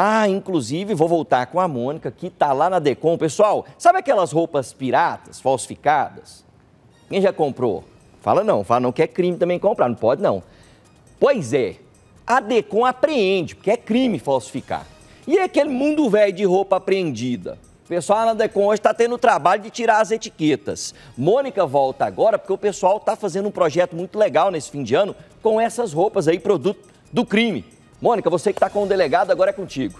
Ah, inclusive, vou voltar com a Mônica, que está lá na Decom. Pessoal, sabe aquelas roupas piratas, falsificadas? Quem já comprou? Fala não, fala não que é crime também comprar, não pode não. Pois é, a Decom apreende, porque é crime falsificar. E é aquele mundo velho de roupa apreendida? O pessoal na Decom hoje está tendo o trabalho de tirar as etiquetas. Mônica volta agora porque o pessoal está fazendo um projeto muito legal nesse fim de ano com essas roupas aí, produto do crime. Mônica, você que está com o delegado, agora é contigo.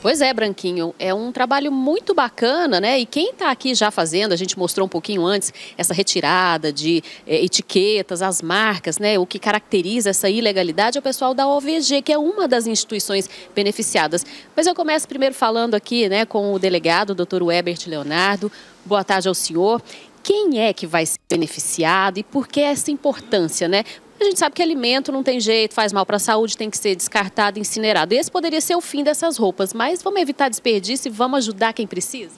Pois é, Branquinho, é um trabalho muito bacana, né? E quem está aqui já fazendo, a gente mostrou um pouquinho antes essa retirada de é, etiquetas, as marcas, né? O que caracteriza essa ilegalidade é o pessoal da OVG, que é uma das instituições beneficiadas. Mas eu começo primeiro falando aqui, né, com o delegado, o doutor Webert Leonardo. Boa tarde ao senhor quem é que vai ser beneficiado e por que essa importância, né? A gente sabe que alimento não tem jeito, faz mal para a saúde, tem que ser descartado, incinerado. Esse poderia ser o fim dessas roupas, mas vamos evitar desperdício e vamos ajudar quem precisa?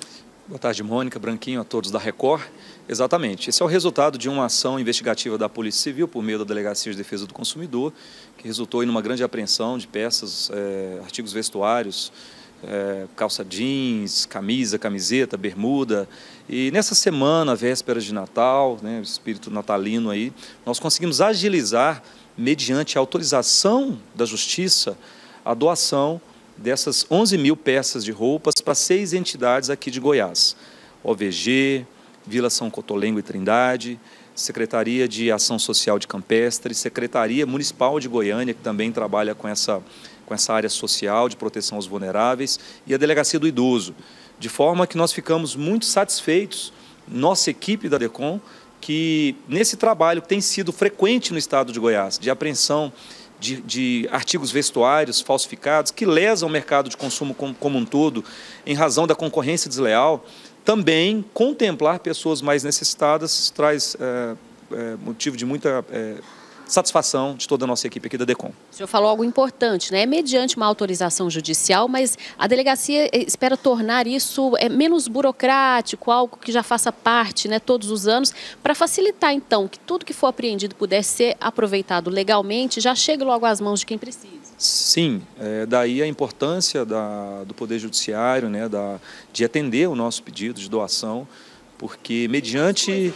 Boa tarde, Mônica, Branquinho, a todos da Record. Exatamente. Esse é o resultado de uma ação investigativa da Polícia Civil por meio da Delegacia de Defesa do Consumidor, que resultou em uma grande apreensão de peças, é, artigos vestuários, é, calça jeans, camisa, camiseta, bermuda. E nessa semana, vésperas de Natal, né, espírito natalino aí, nós conseguimos agilizar, mediante a autorização da Justiça, a doação dessas 11 mil peças de roupas para seis entidades aqui de Goiás. OVG, Vila São Cotolengo e Trindade, Secretaria de Ação Social de Campestre, Secretaria Municipal de Goiânia, que também trabalha com essa com essa área social de proteção aos vulneráveis e a Delegacia do Idoso. De forma que nós ficamos muito satisfeitos, nossa equipe da DECOM, que nesse trabalho que tem sido frequente no estado de Goiás, de apreensão de, de, artigos vestuários falsificados que lesam o mercado de consumo como, como um todo, em razão da concorrência desleal, também contemplar pessoas mais necessitadas traz é, é, motivo de muita é, satisfação de toda a nossa equipe aqui da DECOM. O senhor falou algo importante, né? É Mediante uma autorização judicial, mas a delegacia eh, espera tornar isso eh, menos burocrático, algo que já faça parte né, todos os anos, para facilitar, então, que tudo que for apreendido pudesse ser aproveitado legalmente, já chegue logo às mãos de quem precisa. Sim, é, daí a importância da, do Poder Judiciário, né, da, de atender o nosso pedido de doação, porque mediante...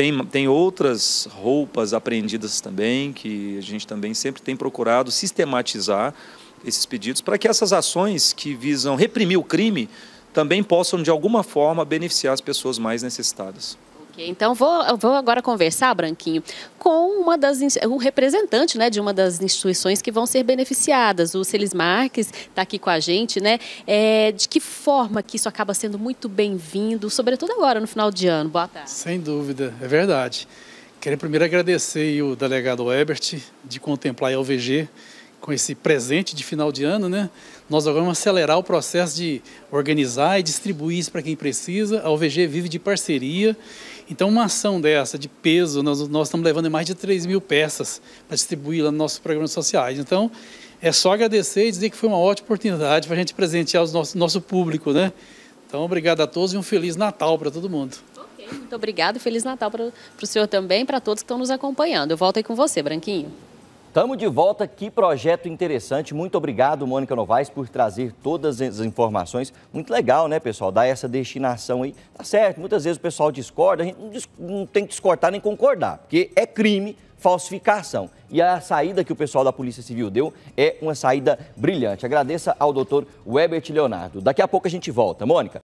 Tem, tem outras roupas apreendidas também, que a gente também sempre tem procurado sistematizar esses pedidos, para que essas ações que visam reprimir o crime também possam, de alguma forma, beneficiar as pessoas mais necessitadas então, vou, vou agora conversar, Branquinho, com uma das, o representante né, de uma das instituições que vão ser beneficiadas. O Celis Marques está aqui com a gente. Né? É, de que forma que isso acaba sendo muito bem-vindo, sobretudo agora, no final de ano? Boa tarde. Sem dúvida, é verdade. Quero primeiro agradecer o delegado Ebert de contemplar a LVG com esse presente de final de ano, né? Nós vamos acelerar o processo de organizar e distribuir isso para quem precisa. A OVG vive de parceria. Então, uma ação dessa de peso, nós, nós estamos levando mais de 3 mil peças para distribuir lá nos nossos programas sociais. Então, é só agradecer e dizer que foi uma ótima oportunidade para a gente presentear o nosso, nosso público, né? Então, obrigado a todos e um Feliz Natal para todo mundo. Ok, muito obrigado. Feliz Natal para o senhor também, para todos que estão nos acompanhando. Eu volto aí com você, Branquinho. Estamos de volta, que projeto interessante. Muito obrigado, Mônica Novaes, por trazer todas as informações. Muito legal, né, pessoal? Dar essa destinação aí. Tá certo, muitas vezes o pessoal discorda, a gente não tem que discordar nem concordar, porque é crime falsificação. E a saída que o pessoal da Polícia Civil deu é uma saída brilhante. Agradeça ao doutor Webert Leonardo. Daqui a pouco a gente volta. Mônica,